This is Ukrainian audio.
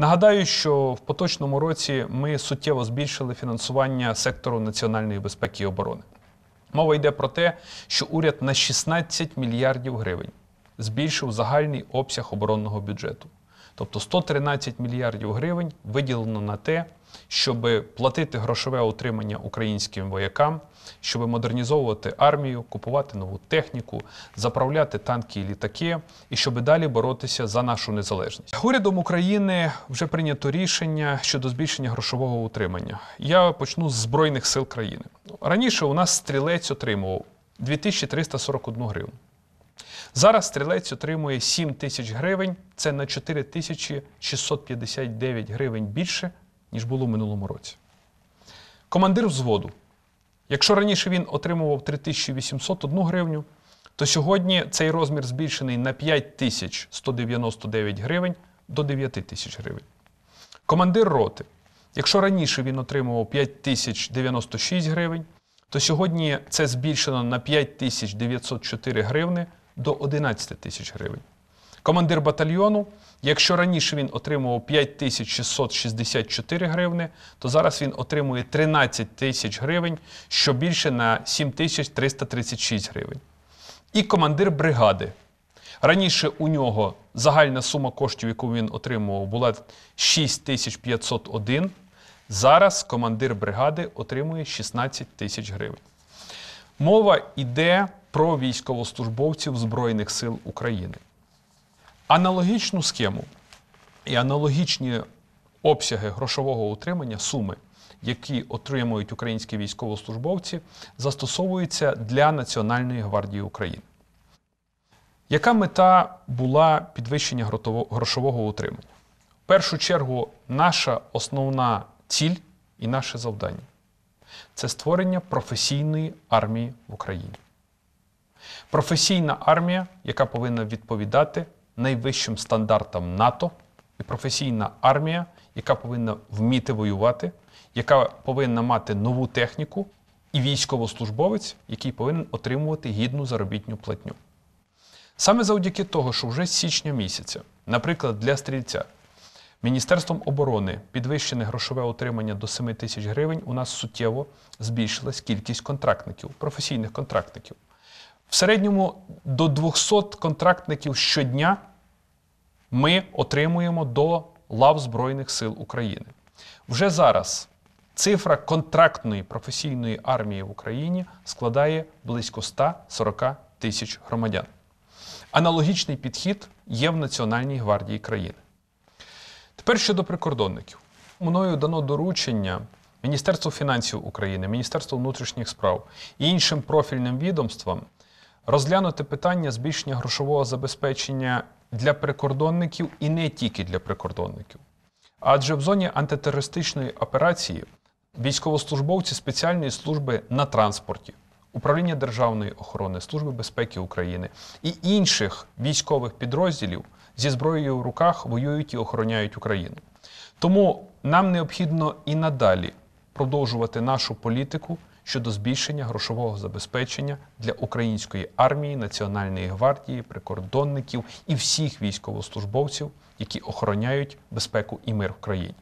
Нагадаю, що в поточному році ми суттєво збільшили фінансування сектору національної безпеки і оборони. Мова йде про те, що уряд на 16 мільярдів гривень збільшив загальний обсяг оборонного бюджету. Тобто 113 мільярдів гривень виділено на те, щоб платити грошове утримання українським воякам, щоб модернізовувати армію, купувати нову техніку, заправляти танки і літаки, і щоб далі боротися за нашу незалежність. Урядом України вже прийнято рішення щодо збільшення грошового утримання. Я почну з збройних сил країни. Раніше у нас стрілець отримував 2341 гривень. Зараз стрілець отримує 7 тисяч гривень, це на 4659 гривень більше, ніж було в минулому році. Командир взводу. Якщо раніше він отримував 3801 гривню, то сьогодні цей розмір збільшений на 5199 гривень до 9 тисяч гривень. Командир роти. Якщо раніше він отримував 5096 гривень, то сьогодні це збільшено на 5904 гривни до 11 тисяч гривень. Командир батальйону, якщо раніше він отримував 5664 гривни, то зараз він отримує 13 тисяч гривень, що більше на 7336 гривень. І командир бригади. Раніше у нього загальна сума коштів, яку він отримував, була 6501. Зараз командир бригади отримує 16 тисяч гривень. Мова йде про військовослужбовців Збройних сил України. Аналогічну схему і аналогічні обсяги грошового утримання суми, які отримують українські військовослужбовці, застосовуються для Національної гвардії України. Яка мета була підвищення грошового утримання? В першу чергу, наша основна ціль і наше завдання це створення професійної армії в Україні професійна армія, яка повинна відповідати найвищим стандартам НАТО, і професійна армія, яка повинна вміти воювати, яка повинна мати нову техніку, і військовослужбовець, який повинен отримувати гідну заробітну платню. Саме завдяки того, що вже з січня місяця, наприклад, для стрільця. Міністерством оборони підвищене грошове отримання до 7 тисяч гривень. У нас суттєво збільшилась кількість контрактників, професійних контрактників. В середньому до 200 контрактників щодня ми отримуємо до лав Збройних сил України. Вже зараз цифра контрактної професійної армії в Україні складає близько 140 тисяч громадян. Аналогічний підхід є в Національній гвардії країни. Тепер щодо прикордонників. Мною дано доручення Міністерству фінансів України, Міністерству внутрішніх справ і іншим профільним відомствам розглянути питання збільшення грошового забезпечення для прикордонників і не тільки для прикордонників. Адже в зоні антитерористичної операції військовослужбовці спеціальної служби на транспорті, управління державної охорони, Служби безпеки України і інших військових підрозділів зі зброєю в руках воюють і охороняють Україну. Тому нам необхідно і надалі продовжувати нашу політику щодо збільшення грошового забезпечення для української армії, національної гвардії, прикордонників і всіх військовослужбовців, які охороняють безпеку і мир в країні.